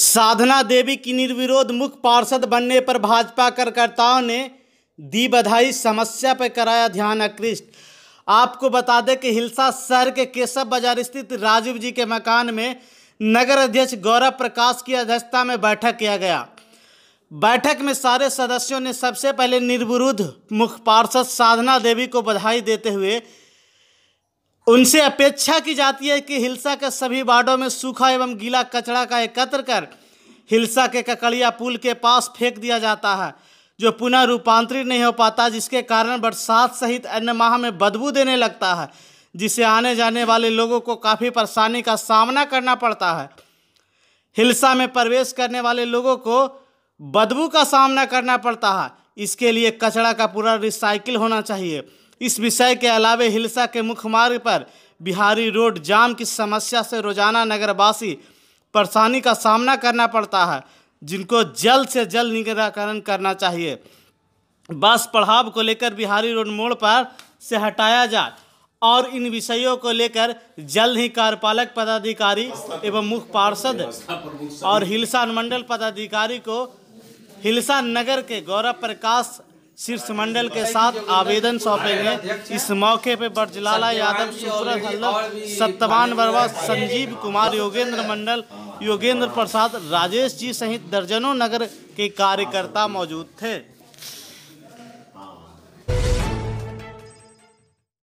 साधना देवी की निर्विरोध मुख्य पार्षद बनने पर भाजपा कार्यकर्ताओं ने दी बधाई समस्या पर कराया ध्यान आकृष्ट आपको बता दें कि हिलसा शहर के केशव बाजार स्थित राजीव जी के मकान में नगर अध्यक्ष गौरव प्रकाश की अध्यक्षता में बैठक किया गया बैठक में सारे सदस्यों ने सबसे पहले निर्विरोध मुख्य पार्षद साधना देवी को बधाई देते हुए उनसे अपेक्षा की जाती है कि हिलसा के सभी वार्डों में सूखा एवं गीला कचरा का एकत्र कर हिलसा के ककड़िया पुल के पास फेंक दिया जाता है जो पुनः रूपांतरित नहीं हो पाता जिसके कारण बरसात सहित अन्य माह में बदबू देने लगता है जिसे आने जाने वाले लोगों को काफ़ी परेशानी का सामना करना पड़ता है हिलसा में प्रवेश करने वाले लोगों को बदबू का सामना करना पड़ता है इसके लिए कचरा का पूरा रिसाइकिल होना चाहिए इस विषय के अलावे हिलसा के मुख्य मार्ग पर बिहारी रोड जाम की समस्या से रोजाना नगरवासी परेशानी का सामना करना पड़ता है जिनको जल्द से जल्द निराकरण करना चाहिए बस पढ़ाव को लेकर बिहारी रोड मोड़ पर से हटाया जाए और इन विषयों को लेकर जल्द ही कार्यपालक पदाधिकारी एवं मुख्य पार्षद और हिलसा अनुमंडल पदाधिकारी को हिलसा नगर के गौरव प्रकाश मंडल के साथ आवेदन सौंपेंगे इस मौके पर बरजलाला यादव सूरज हल्लभ सत्यवान वर्मा संजीव कुमार योगेंद्र मंडल योगेंद्र प्रसाद राजेश जी सहित दर्जनों नगर के कार्यकर्ता मौजूद थे